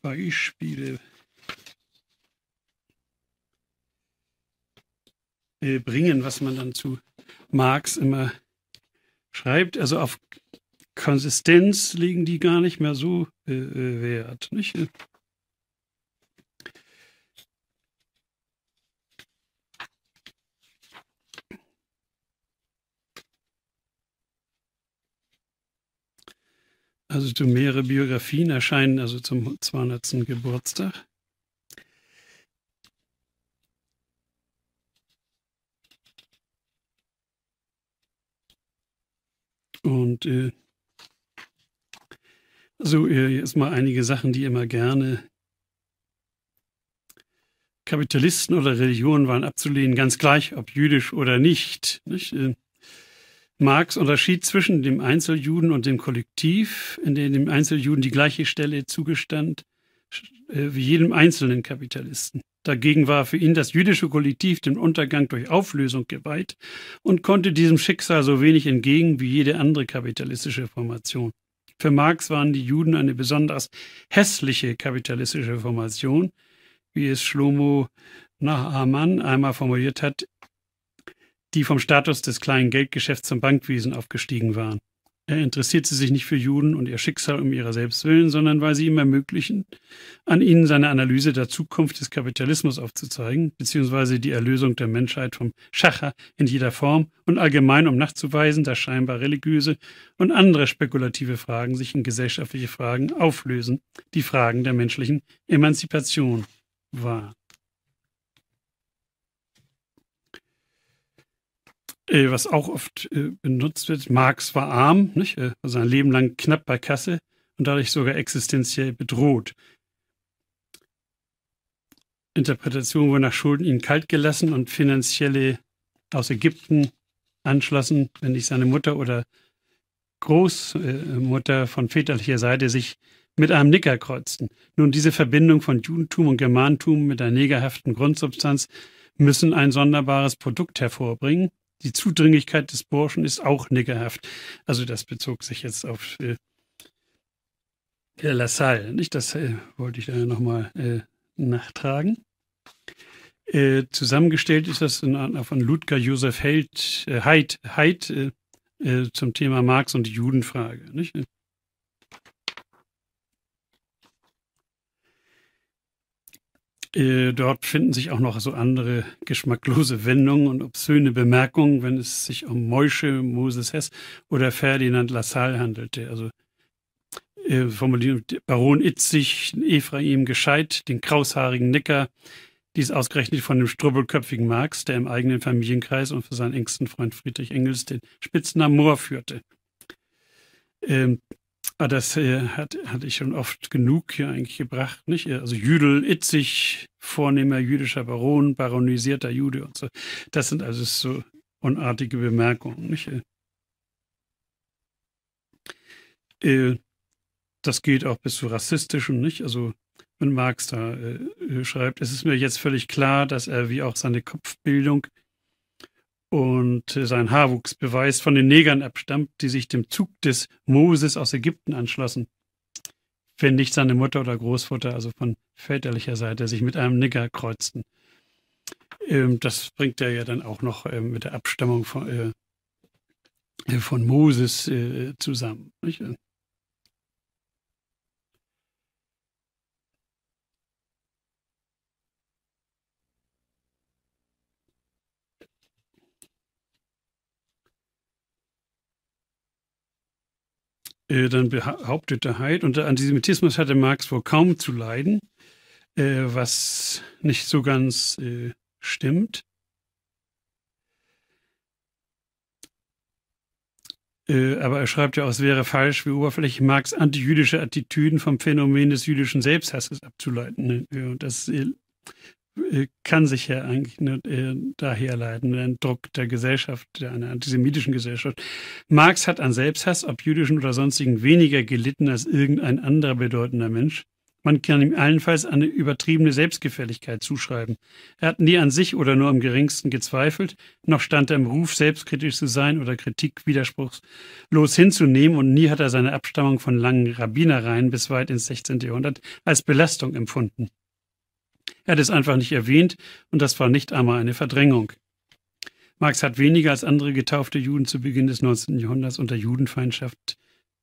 Beispiele bringen, was man dann zu Marx immer schreibt. Also auf Konsistenz legen die gar nicht mehr so äh, äh Wert. Nicht? Also mehrere Biografien erscheinen also zum 200. Geburtstag. Und äh, so also, äh, jetzt mal einige Sachen, die immer gerne Kapitalisten oder Religionen waren abzulehnen, ganz gleich, ob jüdisch oder nicht. nicht? Äh, Marx unterschied zwischen dem Einzeljuden und dem Kollektiv, in dem dem Einzeljuden die gleiche Stelle zugestand äh, wie jedem einzelnen Kapitalisten. Dagegen war für ihn das jüdische Kollektiv dem Untergang durch Auflösung geweiht und konnte diesem Schicksal so wenig entgegen wie jede andere kapitalistische Formation. Für Marx waren die Juden eine besonders hässliche kapitalistische Formation, wie es Schlomo Nachamann einmal formuliert hat, die vom Status des kleinen Geldgeschäfts zum Bankwesen aufgestiegen waren. Er interessierte sich nicht für Juden und ihr Schicksal um ihrer selbst willen, sondern weil sie ihm ermöglichen, an ihnen seine Analyse der Zukunft des Kapitalismus aufzuzeigen, beziehungsweise die Erlösung der Menschheit vom Schacher in jeder Form und allgemein um nachzuweisen, dass scheinbar religiöse und andere spekulative Fragen sich in gesellschaftliche Fragen auflösen, die Fragen der menschlichen Emanzipation waren. äh, was auch oft äh, benutzt wird. Marx war arm, nicht? also ein Leben lang knapp bei Kasse und dadurch sogar existenziell bedroht. Interpretation wurden nach Schulden ihn kalt gelassen und finanzielle aus Ägypten anschlossen, wenn nicht seine Mutter oder Großmutter von väterlicher Seite sich mit einem Nicker kreuzten. Nun, diese Verbindung von Judentum und Germantum mit der negerhaften Grundsubstanz müssen ein sonderbares Produkt hervorbringen, die Zudringlichkeit des Burschen ist auch niggerhaft. Also das bezog sich jetzt auf äh, LaSalle. Nicht? Das äh, wollte ich da nochmal äh, nachtragen. Äh, zusammengestellt ist das in, von Ludger Josef Held, Haidt, Haidt zum Thema Marx und die Judenfrage. Nicht? Äh, dort finden sich auch noch so andere geschmacklose Wendungen und obszöne Bemerkungen, wenn es sich um Moische, Moses Hess oder Ferdinand Lassalle handelte. Also äh, formulieren Baron Itzig, Ephraim Gescheit, den kraushaarigen Nicker, dies ausgerechnet von dem strubbelköpfigen Marx, der im eigenen Familienkreis und für seinen engsten Freund Friedrich Engels den Spitznamen Moor führte. Ähm, Ah, das äh, hat, hatte ich schon oft genug hier eigentlich gebracht, nicht? Also Jüdel, Itzig, vornehmer jüdischer Baron, baronisierter Jude und so. Das sind also so unartige Bemerkungen, nicht? Äh, äh das geht auch bis zu rassistischen, nicht? Also wenn Marx da äh, äh, schreibt, es ist mir jetzt völlig klar, dass er wie auch seine Kopfbildung und sein Haarwuchsbeweis von den Negern abstammt, die sich dem Zug des Moses aus Ägypten anschlossen. Wenn nicht seine Mutter oder Großmutter, also von väterlicher Seite, sich mit einem Nigger kreuzten. Ähm, das bringt er ja dann auch noch ähm, mit der Abstammung von, äh, von Moses äh, zusammen. Äh, dann behauptete Heid, unter Antisemitismus hatte Marx wohl kaum zu leiden, äh, was nicht so ganz äh, stimmt. aber er schreibt ja auch, es wäre falsch, wie oberflächlich Marx antijüdische Attitüden vom Phänomen des jüdischen Selbsthasses abzuleiten. Ne? Und das äh, kann sich ja eigentlich nur äh, daherleiten, ein Druck der Gesellschaft, der einer antisemitischen Gesellschaft. Marx hat an Selbsthass, ob jüdischen oder sonstigen, weniger gelitten als irgendein anderer bedeutender Mensch. Man kann ihm allenfalls eine übertriebene Selbstgefälligkeit zuschreiben. Er hat nie an sich oder nur am geringsten gezweifelt, noch stand er im Ruf, selbstkritisch zu sein oder Kritik widerspruchslos hinzunehmen und nie hat er seine Abstammung von langen Rabbinereien bis weit ins 16. Jahrhundert als Belastung empfunden. Er hat es einfach nicht erwähnt und das war nicht einmal eine Verdrängung. Marx hat weniger als andere getaufte Juden zu Beginn des 19. Jahrhunderts unter Judenfeindschaft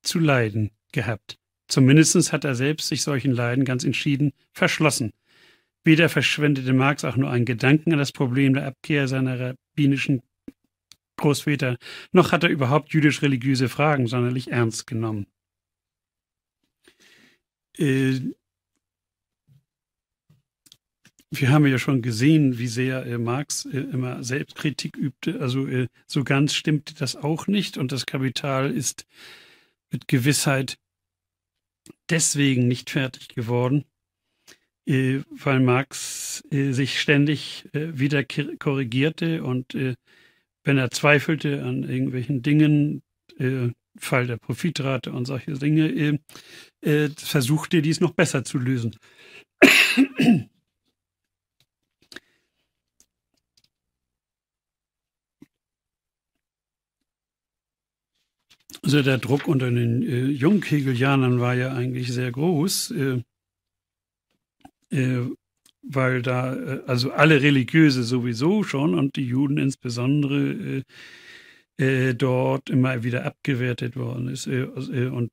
zu leiden gehabt. Zumindest hat er selbst sich solchen Leiden ganz entschieden verschlossen. Weder verschwendete Marx auch nur einen Gedanken an das Problem der Abkehr seiner rabbinischen Großväter, noch hat er überhaupt jüdisch-religiöse Fragen sonderlich ernst genommen. Äh, wir haben ja schon gesehen, wie sehr äh, Marx äh, immer Selbstkritik übte. Also äh, so ganz stimmte das auch nicht. Und das Kapital ist mit Gewissheit deswegen nicht fertig geworden, äh, weil Marx äh, sich ständig äh, wieder korrigierte und wenn er zweifelte an irgendwelchen Dingen, Fall der Profitrate und solche Dinge, versuchte dies noch besser zu lösen. Also der Druck unter den äh, Jungkegelianern war ja eigentlich sehr groß, äh, äh, weil da äh, also alle Religiöse sowieso schon und die Juden insbesondere äh, äh, dort immer wieder abgewertet worden ist. und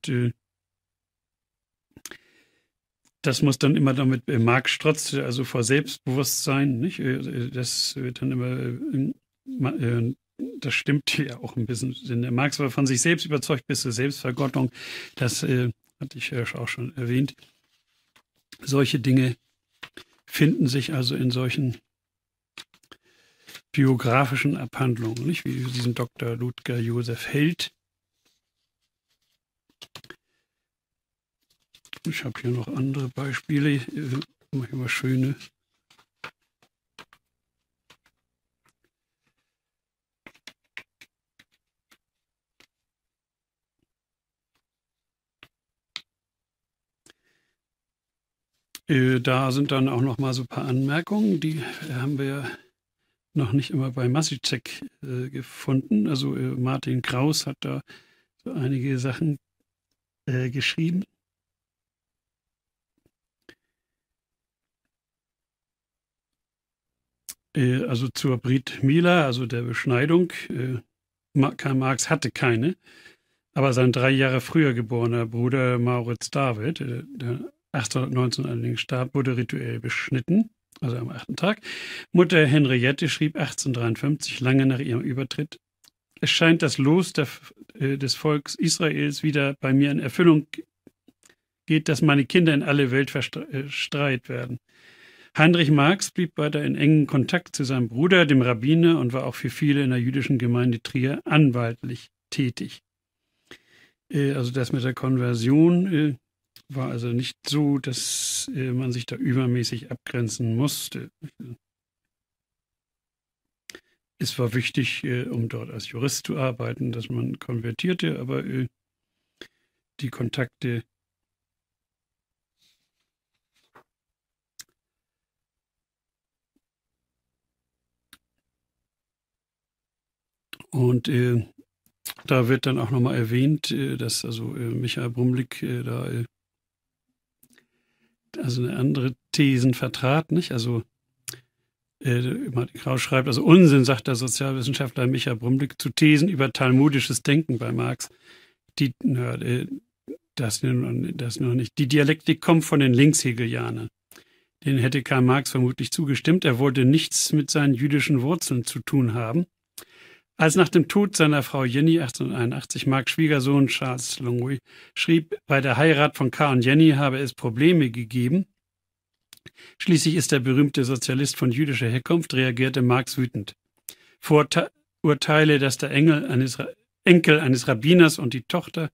das muss dann immer damit, äh, Marx strotzte also vor Selbstbewusstsein, nicht? das wird dann immer das stimmt hier auch ein bisschen. Der Marx war von sich selbst überzeugt bis zur Selbstvergottung. Das äh, hatte ich ja äh, auch schon erwähnt. Solche Dinge finden sich also in solchen biografischen Abhandlungen, nicht? wie diesen Dr. Ludger Josef Held. Ich habe hier noch andere Beispiele, Ich mache immer schöne. Äh, da sind dann auch noch mal so ein paar Anmerkungen, die äh, haben wir noch nicht immer bei Massicek äh, gefunden. Also äh, Martin Kraus hat da so einige Sachen äh, geschrieben. Äh, also zur Brit Mila, also der Beschneidung. Karl Marx hatte keine, aber sein drei Jahre früher geborener Bruder Mauritz David, der 1819 allerdings starb, wurde rituell beschnitten, also am achten Tag. Mutter Henriette schrieb 1853, lange nach ihrem Übertritt, es scheint das Los der, äh, des Volks Israels wieder bei mir in Erfüllung geht, dass meine Kinder in alle Welt verstreit äh, werden. Heinrich Marx blieb weiter in engem Kontakt zu seinem Bruder, dem Rabbiner, und war auch für viele in der jüdischen Gemeinde Trier anwaltlich tätig. Äh, also das mit der Konversion äh, war also nicht so, dass äh, man sich da übermäßig abgrenzen musste. Es war wichtig, äh, um dort als Jurist zu arbeiten, dass man konvertierte, aber äh, die Kontakte Und äh, da wird dann auch nochmal erwähnt, äh, dass also äh, Michael Brumlik äh, da äh, also eine andere Thesen vertrat, nicht? Also äh, Martin Kraus schreibt, also Unsinn, sagt der Sozialwissenschaftler Micha Brumblick, zu Thesen über talmudisches Denken bei Marx. Die, na, äh, das, das noch nicht. Die Dialektik kommt von den Linkshegelianern. Den hätte Karl Marx vermutlich zugestimmt. Er wollte nichts mit seinen jüdischen Wurzeln zu tun haben. Als nach dem Tod seiner Frau Jenny 1881 Marx Schwiegersohn Charles Longui schrieb, bei der Heirat von K. und Jenny habe es Probleme gegeben. Schließlich ist der berühmte Sozialist von jüdischer Herkunft, reagierte Marx wütend. Vorurteile, dass der eines, Enkel eines Rabbiners und die Tochter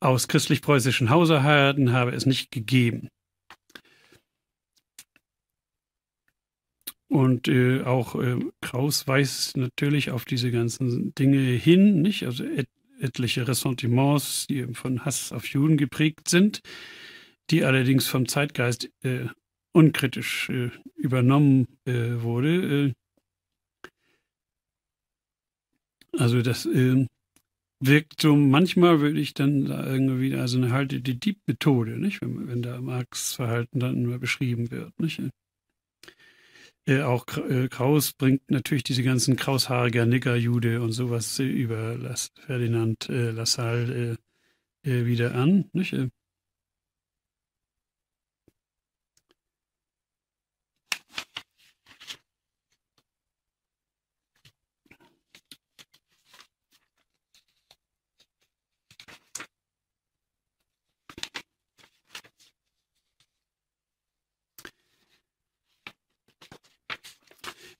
aus christlich-preußischen Hause heiraten, habe es nicht gegeben. Und äh, auch äh, Kraus weist natürlich auf diese ganzen Dinge hin, nicht? Also et etliche Ressentiments, die von Hass auf Juden geprägt sind, die allerdings vom Zeitgeist äh, unkritisch äh, übernommen äh, wurde. Äh. also das ähm, wirkt so manchmal, würde ich dann da irgendwie, also eine halte die Dieb-Methode, nicht? Wenn, wenn da Marx Verhalten dann immer beschrieben wird, nicht? Äh, auch äh, Kraus bringt natürlich diese ganzen kraushaariger Nigger-Jude und sowas äh, über Las Ferdinand äh, Lassalle äh, äh wieder an. Nicht?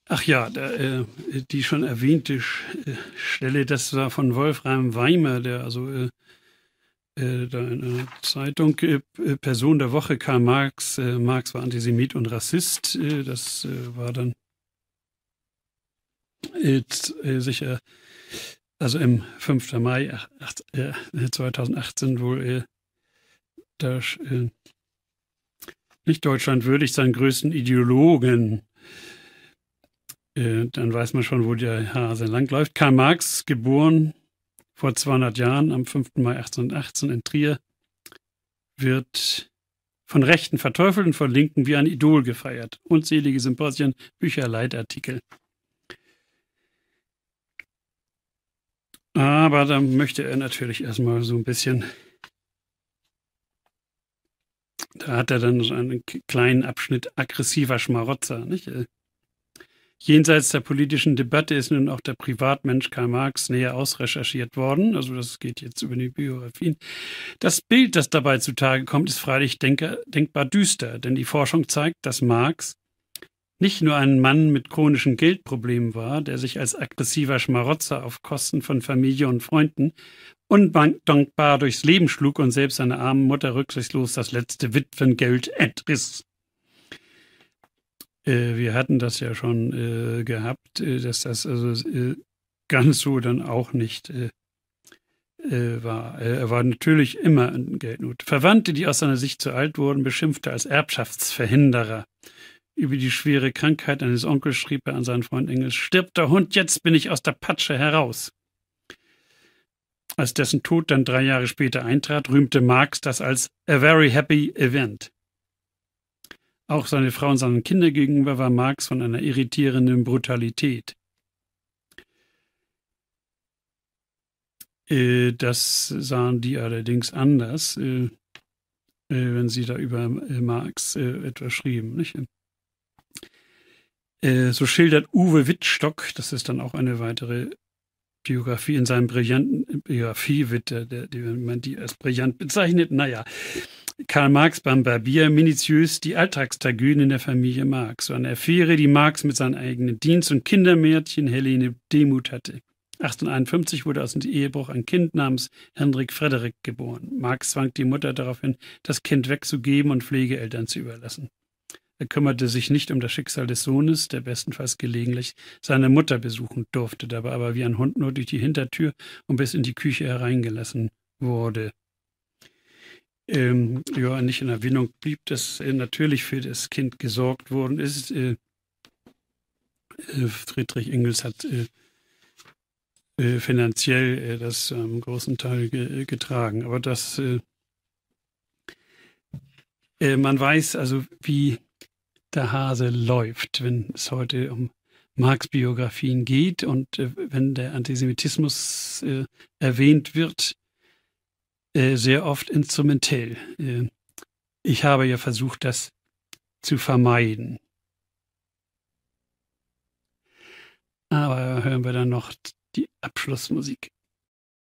Ach ja, da, äh, die schon erwähnte äh, Stelle, das war von Wolfram Weimer, der also äh, äh, da in einer Zeitung äh, äh, Person der Woche Karl Marx. Marx war Antisemit und Rassist. das war dann sicher, also im 5. Mai ach, ach, 2018 wohl da nicht Deutschland würdig seinen größten Ideologen äh, dann weiß man schon, wo der Hase langläuft. Karl Marx, geboren vor 200 Jahren am 5. Mai 1818 in Trier, wird von Rechten verteufelt und von Linken wie ein Idol gefeiert. Unzählige Symposien, Bücher, Leitartikel. Aber da möchte er natürlich erstmal so ein bisschen. Da hat er dann so einen kleinen Abschnitt aggressiver Schmarotzer. Nicht? Äh, Jenseits der politischen Debatte ist nun auch der Privatmensch Karl Marx näher ausrecherchiert worden. Also das geht jetzt über die Biografien. Das Bild, das dabei zutage kommt, ist freilich denke, denkbar düster, denn die Forschung zeigt, dass Marx nicht nur ein Mann mit chronischen Geldproblemen war, der sich als aggressiver Schmarotzer auf Kosten von Familie und Freunden undankbar durchs Leben schlug und selbst seine armen Mutter rücksichtslos das letzte Witwengeld entriss. Äh, wir hatten das ja schon äh, gehabt, äh, dass das also ganz so dann auch nicht war. Er war natürlich immer in Geldnot. Verwandte, die aus seiner Sicht zu alt wurden, beschimpfte als Erbschaftsverhinderer. Über die schwere Krankheit eines Onkels schrieb er an seinen Freund Engels, stirbt der Hund, jetzt bin ich aus der Patsche heraus. Als dessen Tod dann drei Jahre später eintrat, rühmte Marx das als a very happy event. Auch seine Frau und seinen Kindern gegenüber war Marx von einer irritierenden Brutalität. Äh, das sahen die allerdings anders, äh, äh, wenn sie da über Marx etwas schrieben. Nicht? So schildert Uwe Wittstock, das ist dann auch eine weitere Biografie, in seinem brillanten Biografie wird der, der, der man die als brillant bezeichnet, naja, Karl Marx beim Barbier minutiös die Alltagstragödien in der Familie Marx, so eine Affäre, die Marx mit seinem eigenen Dienst- und Kindermädchen Helene Demut hatte. 1851 wurde aus dem Ehebruch ein Kind namens Hendrik Frederik geboren. Marx zwang die Mutter daraufhin, das Kind wegzugeben und Pflegeeltern zu überlassen. Er kümmerte sich nicht um das Schicksal des Sohnes, der bestenfalls gelegentlich seine Mutter besuchen durfte, dabei aber wie ein Hund nur durch die Hintertür und bis in die Küche hereingelassen wurde ähm, ja, nicht in Erwähnung blieb, dass äh, natürlich für das Kind gesorgt worden ist. Äh, äh Friedrich Engels hat äh, äh, finanziell das am großen Teil ge getragen. Aber das, man weiß also, wie der Hase läuft, wenn es heute um Marx-Biografien geht und wenn der Antisemitismus erwähnt wird, äh, sehr oft instrumentell. Äh, ich habe ja versucht, das zu vermeiden. Aber hören wir dann noch die Abschlussmusik.